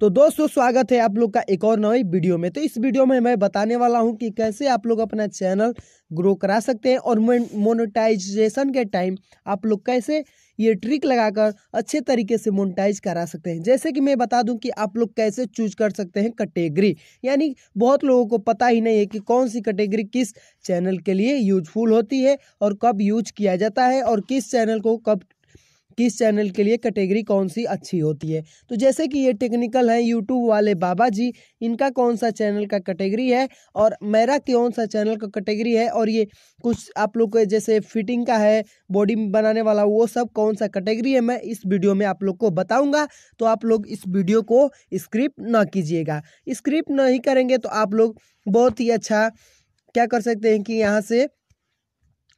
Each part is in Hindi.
तो दोस्तों स्वागत है आप लोग का एक और नई वीडियो में तो इस वीडियो में मैं बताने वाला हूं कि कैसे आप लोग अपना चैनल ग्रो करा सकते हैं और मोनेटाइजेशन के टाइम आप लोग कैसे ये ट्रिक लगाकर अच्छे तरीके से मोनेटाइज करा सकते हैं जैसे कि मैं बता दूं कि आप लोग कैसे चूज कर सकते हैं कैटेगरी यानी बहुत लोगों को पता ही नहीं है कि कौन सी कैटेगरी किस चैनल के लिए यूजफुल होती है और कब यूज किया जाता है और किस चैनल को कब कि इस चैनल के लिए कैटेगरी कौन सी अच्छी होती है तो जैसे कि ये टेक्निकल हैं यूट्यूब वाले बाबा जी इनका कौन सा चैनल का कैटेगरी है और मेरा कौन सा चैनल का कैटेगरी है और ये कुछ आप लोग जैसे फिटिंग का है बॉडी बनाने वाला वो सब कौन सा कैटेगरी है मैं इस वीडियो में आप लोग को बताऊँगा तो आप लोग इस वीडियो को स्क्रिप ना कीजिएगा स्क्रिप नहीं करेंगे तो आप लोग बहुत ही अच्छा क्या कर सकते हैं कि यहाँ से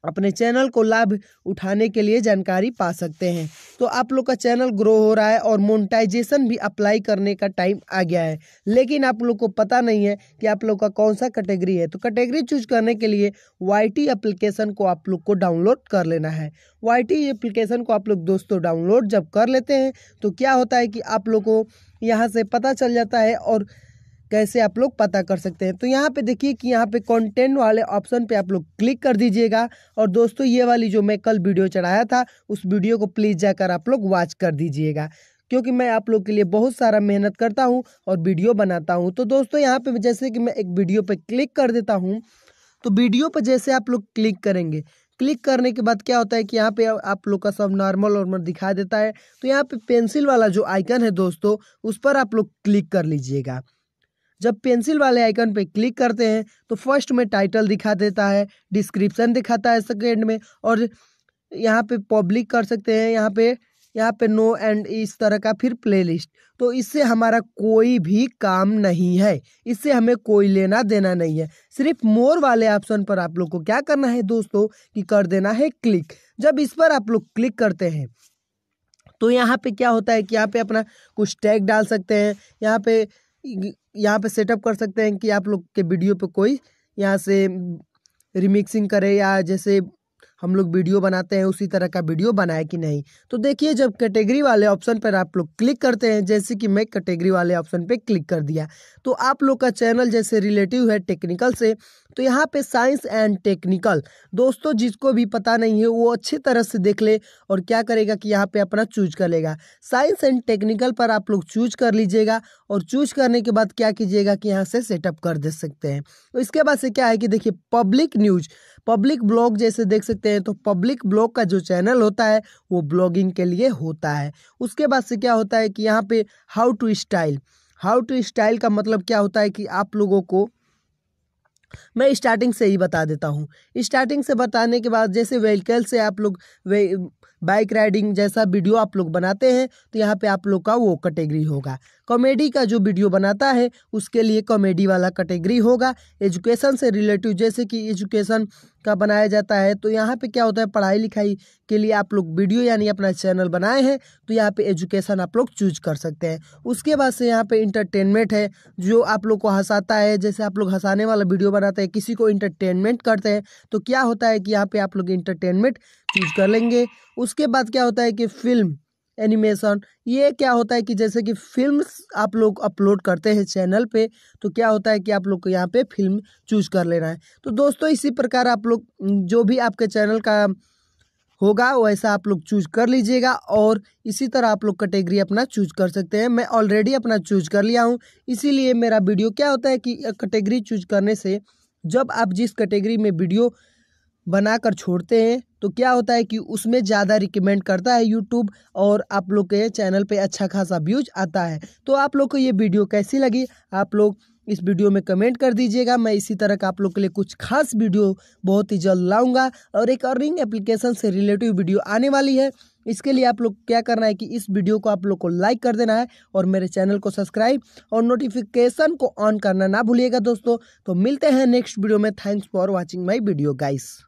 अपने चैनल को लाभ उठाने के लिए जानकारी पा सकते हैं तो आप लोग का चैनल ग्रो हो रहा है और मोनेटाइजेशन भी अप्लाई करने का टाइम आ गया है लेकिन आप लोग को पता नहीं है कि आप लोग का कौन सा कैटेगरी है तो कैटेगरी चूज करने के लिए वाई टी एप्लीकेशन को आप लोग को डाउनलोड कर लेना है वाई टी एप्लीकेशन को आप लोग दोस्तों डाउनलोड जब कर लेते हैं तो क्या होता है कि आप लोग को यहाँ से पता चल जाता है और कैसे आप लोग पता कर सकते हैं तो यहाँ पे देखिए कि यहाँ पे कंटेंट वाले ऑप्शन पे आप लोग क्लिक कर दीजिएगा और दोस्तों ये वाली जो मैं कल वीडियो चढ़ाया था उस वीडियो को प्लीज़ जाकर आप लोग वॉच कर दीजिएगा क्योंकि मैं आप लोग के लिए बहुत सारा मेहनत करता हूँ और वीडियो बनाता हूँ तो दोस्तों यहाँ पर जैसे कि मैं एक वीडियो पर क्लिक कर देता हूँ तो वीडियो पर जैसे आप लोग क्लिक करेंगे क्लिक करने के बाद क्या होता है कि यहाँ पे आप लोग का सब नॉर्मल नॉर्मल दिखा देता है तो यहाँ पे पेंसिल वाला जो आइकन है दोस्तों उस पर आप लोग क्लिक कर लीजिएगा जब पेंसिल वाले आइकन पे क्लिक करते हैं तो फर्स्ट में टाइटल दिखा देता है डिस्क्रिप्शन दिखाता है सेकेंड में और यहाँ पे पब्लिक कर सकते हैं यहाँ पे यहाँ पे नो एंड इस तरह का फिर प्लेलिस्ट तो इससे हमारा कोई भी काम नहीं है इससे हमें कोई लेना देना नहीं है सिर्फ मोर वाले ऑप्शन पर आप लोग को क्या करना है दोस्तों कि कर देना है क्लिक जब इस पर आप लोग क्लिक करते हैं तो यहाँ पे क्या होता है कि यहाँ पे अपना कुछ टैग डाल सकते हैं यहाँ पे यहाँ पे सेटअप कर सकते हैं कि आप लोग के वीडियो पे कोई यहाँ से रिमिक्सिंग करे या जैसे हम लोग वीडियो बनाते हैं उसी तरह का वीडियो बनाए कि नहीं तो देखिए जब कैटेगरी वाले ऑप्शन पर आप लोग क्लिक करते हैं जैसे कि मैं कैटेगरी वाले ऑप्शन पे क्लिक कर दिया तो आप लोग का चैनल जैसे रिलेटिव है टेक्निकल से तो यहाँ पे साइंस एंड टेक्निकल दोस्तों जिसको भी पता नहीं है वो अच्छी तरह से देख ले और क्या करेगा कि यहाँ पे अपना चूज कर लेगा साइंस एंड टेक्निकल पर आप लोग चूज कर लीजिएगा और चूज करने के बाद क्या कीजिएगा कि यहाँ से सेटअप कर दे सकते हैं तो इसके बाद से क्या है कि देखिए पब्लिक न्यूज पब्लिक ब्लॉग जैसे देख सकते हैं तो पब्लिक ब्लॉग का जो चैनल होता है वो ब्लॉगिंग के लिए होता है उसके बाद से क्या होता है कि यहाँ पे how to style how to style का मतलब क्या होता है कि आप लोगों को मैं स्टार्टिंग से ही बता देता हूँ स्टार्टिंग से बताने के बाद जैसे व्हीकल से आप लोग वे बाइक राइडिंग जैसा वीडियो आप लोग बनाते हैं तो यहाँ पे आप लोग का वो कैटेगरी होगा कॉमेडी का जो वीडियो बनाता है उसके लिए कॉमेडी वाला कैटेगरी होगा एजुकेशन से रिलेटिव जैसे कि एजुकेशन का बनाया जाता है तो यहाँ पे क्या होता है पढ़ाई लिखाई के लिए आप लोग वीडियो यानी अपना चैनल बनाए हैं तो यहाँ पे एजुकेशन आप लोग चूज कर सकते हैं उसके बाद से यहाँ पे इंटरटेनमेंट है जो आप लोग को हंसाता है जैसे आप लोग हंसाने वाला वीडियो बनाते हैं किसी को इंटरटेनमेंट करते हैं तो क्या होता है कि यहाँ पर आप लोग इंटरटेनमेंट चूज कर लेंगे उसके बाद क्या होता है कि फिल्म एनिमेशन ये क्या होता है कि जैसे कि फिल्म आप लोग अपलोड करते हैं चैनल पे तो क्या होता है कि आप लोग को यहाँ पे फिल्म चूज कर लेना है तो दोस्तों इसी प्रकार आप लोग जो भी आपके चैनल का होगा वैसा आप लोग चूज कर लीजिएगा और इसी तरह आप लोग कैटेगरी अपना चूज कर सकते हैं मैं ऑलरेडी अपना चूज कर लिया हूँ इसीलिए मेरा वीडियो क्या होता है कि कैटेगरी चूज करने से जब आप जिस कैटेगरी में वीडियो बनाकर छोड़ते हैं तो क्या होता है कि उसमें ज़्यादा रिकमेंड करता है यूट्यूब और आप लोग के चैनल पे अच्छा खासा व्यूज आता है तो आप लोग को ये वीडियो कैसी लगी आप लोग इस वीडियो में कमेंट कर दीजिएगा मैं इसी तरह का आप लोग के लिए कुछ खास वीडियो बहुत ही जल्द लाऊंगा और एक अर्निंग एप्लीकेशन से रिलेटिव वीडियो आने वाली है इसके लिए आप लोग क्या करना है कि इस वीडियो को आप लोग को लाइक कर देना है और मेरे चैनल को सब्सक्राइब और नोटिफिकेशन को ऑन करना ना भूलिएगा दोस्तों तो मिलते हैं नेक्स्ट वीडियो में thanks for watching my video guys